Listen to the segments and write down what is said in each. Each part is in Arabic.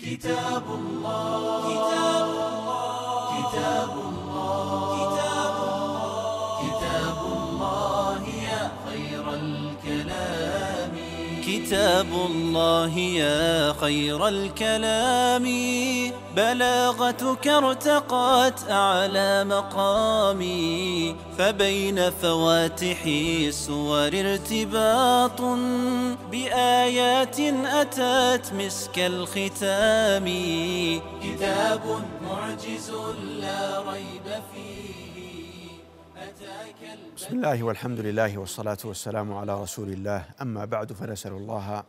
كتاب الله كتاب الله كتاب الله كتاب الله يا خير الكلام بلاغتك ارتقت أعلى مقامي فبين فواتح سور ارتباط بآيات أتت مسك الختام كتاب معجز لا ريب فيه بسم الله والحمد لله والصلاة والسلام على رسول الله أما بعد فنسأل الله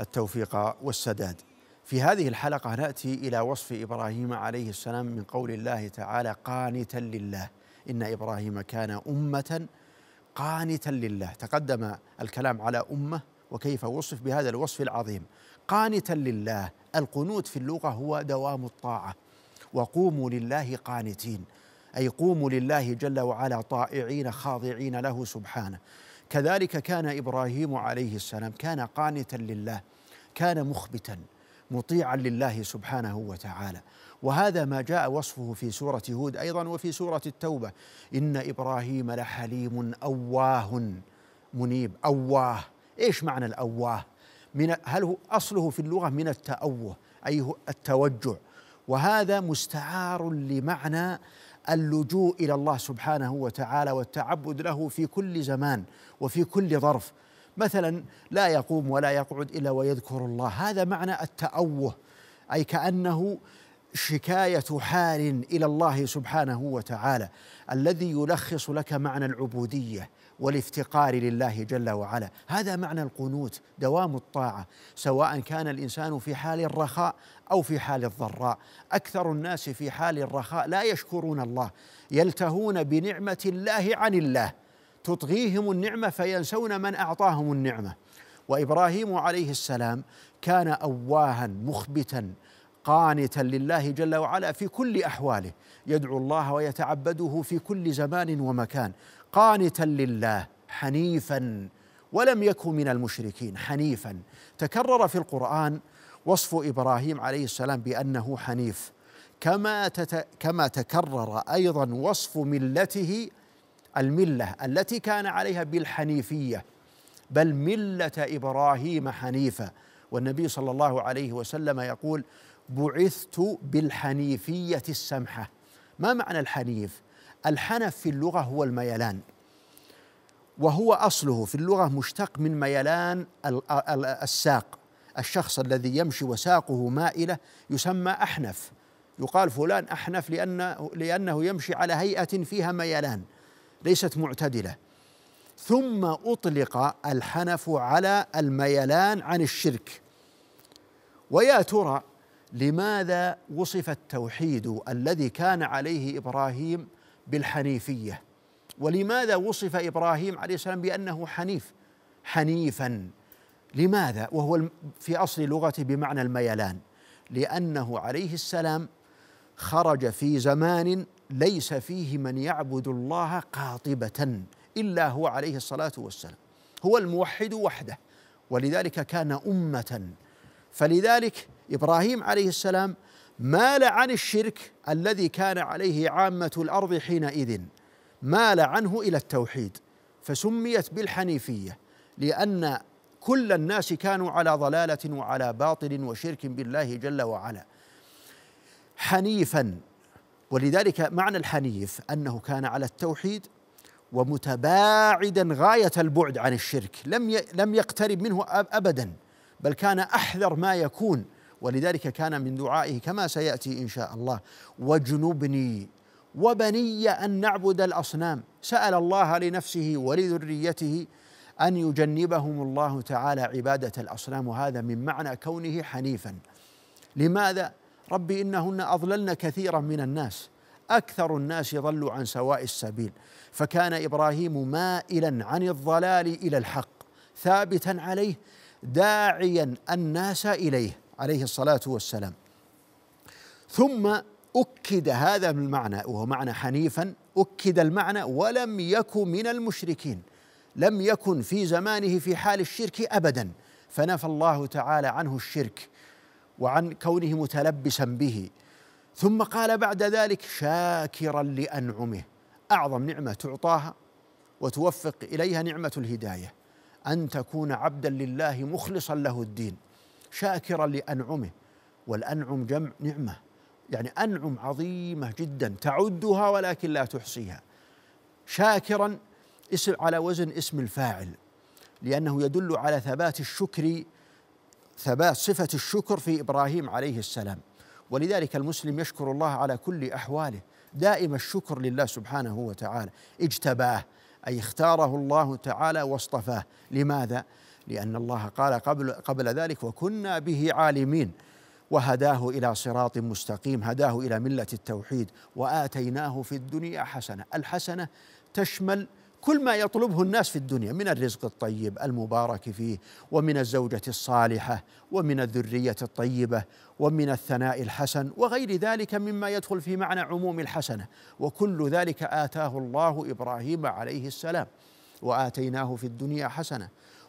التوفيق والسداد في هذه الحلقة نأتي إلى وصف إبراهيم عليه السلام من قول الله تعالى قانتا لله إن إبراهيم كان أمة قانتا لله تقدم الكلام على أمة وكيف وصف بهذا الوصف العظيم قانتا لله القنوت في اللغة هو دوام الطاعة وقوموا لله قانتين أي قوموا لله جل وعلا طائعين خاضعين له سبحانه كذلك كان إبراهيم عليه السلام كان قانتا لله كان مخبتا مطيعا لله سبحانه وتعالى وهذا ما جاء وصفه في سورة هود أيضا وفي سورة التوبة إن إبراهيم لحليم أواه منيب أواه إيش معنى الأواه من هل هو أصله في اللغة من التأوه أي التوجع وهذا مستعار لمعنى اللجوء الى الله سبحانه وتعالى والتعبد له في كل زمان وفي كل ظرف مثلا لا يقوم ولا يقعد الا ويذكر الله هذا معنى التأوه اي كانه شكايه حال الى الله سبحانه وتعالى الذي يلخص لك معنى العبوديه والافتقار لله جل وعلا هذا معنى القنوت دوام الطاعه سواء كان الانسان في حال الرخاء او في حال الضراء اكثر الناس في حال الرخاء لا يشكرون الله يلتهون بنعمه الله عن الله تطغيهم النعمه فينسون من اعطاهم النعمه وابراهيم عليه السلام كان اواها مخبتا قانتا لله جل وعلا في كل احواله يدعو الله ويتعبده في كل زمان ومكان قانتا لله حنيفا ولم يكن من المشركين حنيفا تكرر في القران وصف ابراهيم عليه السلام بانه حنيف كما تت كما تكرر ايضا وصف ملته المله التي كان عليها بالحنيفيه بل مله ابراهيم حنيفا والنبي صلى الله عليه وسلم يقول بعثت بالحنيفية السمحة ما معنى الحنيف؟ الحنف في اللغة هو الميلان وهو أصله في اللغة مشتق من ميلان الساق الشخص الذي يمشي وساقه مائلة يسمى أحنف يقال فلان أحنف لأنه, لأنه يمشي على هيئة فيها ميلان ليست معتدلة ثم أطلق الحنف على الميلان عن الشرك ويا ترى لماذا وصف التوحيد الذي كان عليه ابراهيم بالحنيفيه ولماذا وصف ابراهيم عليه السلام بانه حنيف حنيفا لماذا وهو في اصل لغته بمعنى الميلان لانه عليه السلام خرج في زمان ليس فيه من يعبد الله قاطبه الا هو عليه الصلاه والسلام هو الموحد وحده ولذلك كان امه فلذلك ابراهيم عليه السلام مال عن الشرك الذي كان عليه عامه الارض حينئذ مال عنه الى التوحيد فسميت بالحنيفيه لان كل الناس كانوا على ضلاله وعلى باطل وشرك بالله جل وعلا حنيفا ولذلك معنى الحنيف انه كان على التوحيد ومتباعدا غايه البعد عن الشرك لم لم يقترب منه ابدا بل كان احذر ما يكون ولذلك كان من دعائه كما سياتي ان شاء الله واجنبني وبني ان نعبد الاصنام سال الله لنفسه ولذريته ان يجنبهم الله تعالى عباده الاصنام وهذا من معنى كونه حنيفا لماذا ربي انهن اضللن كثيرا من الناس اكثر الناس ضلوا عن سواء السبيل فكان ابراهيم مائلا عن الضلال الى الحق ثابتا عليه داعيا الناس اليه عليه الصلاة والسلام ثم أكد هذا المعنى وهو معنى حنيفا أكد المعنى ولم يكن من المشركين لم يكن في زمانه في حال الشرك أبدا فنفى الله تعالى عنه الشرك وعن كونه متلبسا به ثم قال بعد ذلك شاكرا لأنعمه أعظم نعمة تعطاها وتوفق إليها نعمة الهداية أن تكون عبدا لله مخلصا له الدين شاكرا لأنعمه والأنعم جمع نعمة يعني أنعم عظيمة جدا تعدها ولكن لا تحصيها شاكرا اسم على وزن اسم الفاعل لأنه يدل على ثبات الشكر ثبات صفة الشكر في إبراهيم عليه السلام ولذلك المسلم يشكر الله على كل أحواله دائم الشكر لله سبحانه وتعالى اجتباه أي اختاره الله تعالى واصطفاه لماذا؟ لأن الله قال قبل, قبل ذلك وكنا به عالمين وهداه إلى صراط مستقيم هداه إلى ملة التوحيد وآتيناه في الدنيا حسنة الحسنة تشمل كل ما يطلبه الناس في الدنيا من الرزق الطيب المبارك فيه ومن الزوجة الصالحة ومن الذرية الطيبة ومن الثناء الحسن وغير ذلك مما يدخل في معنى عموم الحسنة وكل ذلك آتاه الله إبراهيم عليه السلام وآتيناه في الدنيا حسنة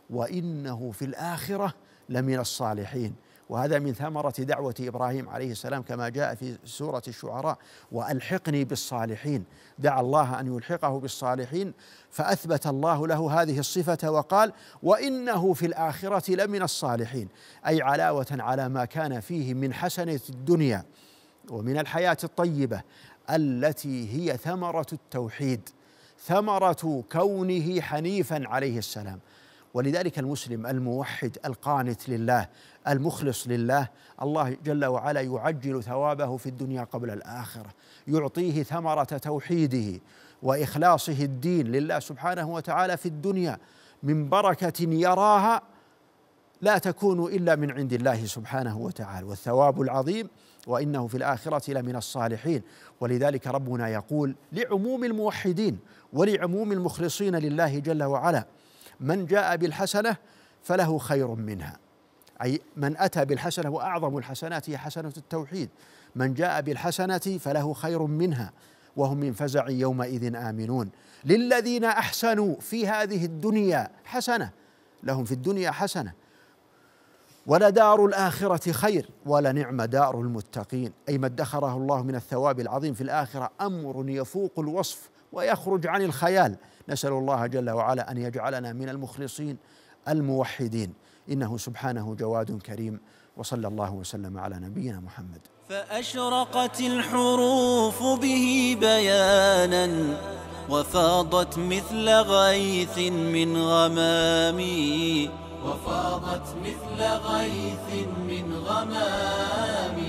وانه في الاخره لمن الصالحين وهذا من ثمرة دعوة إبراهيم عليه السلام كما جاء في سورة الشعراء وألحقني بالصالحين دعا الله أن يلحقه بالصالحين فأثبت الله له هذه الصفة وقال وإنه في الآخرة لمن الصالحين أي علاوة على ما كان فيه من حسنة الدنيا ومن الحياة الطيبة التي هي ثمرة التوحيد ثمرة كونه حنيفا عليه السلام ولذلك المسلم الموحد القانت لله المخلص لله الله جل وعلا يعجل ثوابه في الدنيا قبل الاخره يعطيه ثمره توحيده واخلاصه الدين لله سبحانه وتعالى في الدنيا من بركه يراها لا تكون الا من عند الله سبحانه وتعالى والثواب العظيم وانه في الاخره لمن الصالحين ولذلك ربنا يقول لعموم الموحدين ولعموم المخلصين لله جل وعلا من جاء بالحسنة فله خير منها أي من أتى بالحسنة وأعظم الحسنات هي حسنة التوحيد من جاء بالحسنة فله خير منها وهم من فزع يومئذ آمنون للذين أحسنوا في هذه الدنيا حسنة لهم في الدنيا حسنة ولدار الآخرة خير ولنعم دار المتقين أي ما ادخره الله من الثواب العظيم في الآخرة أمر يفوق الوصف ويخرج عن الخيال نسأل الله جل وعلا أن يجعلنا من المخلصين الموحدين إنه سبحانه جواد كريم وصلى الله وسلم على نبينا محمد فأشرقت الحروف به بيانا وفاضت مثل غيث من غمام وفاضت مثل غيث من غمام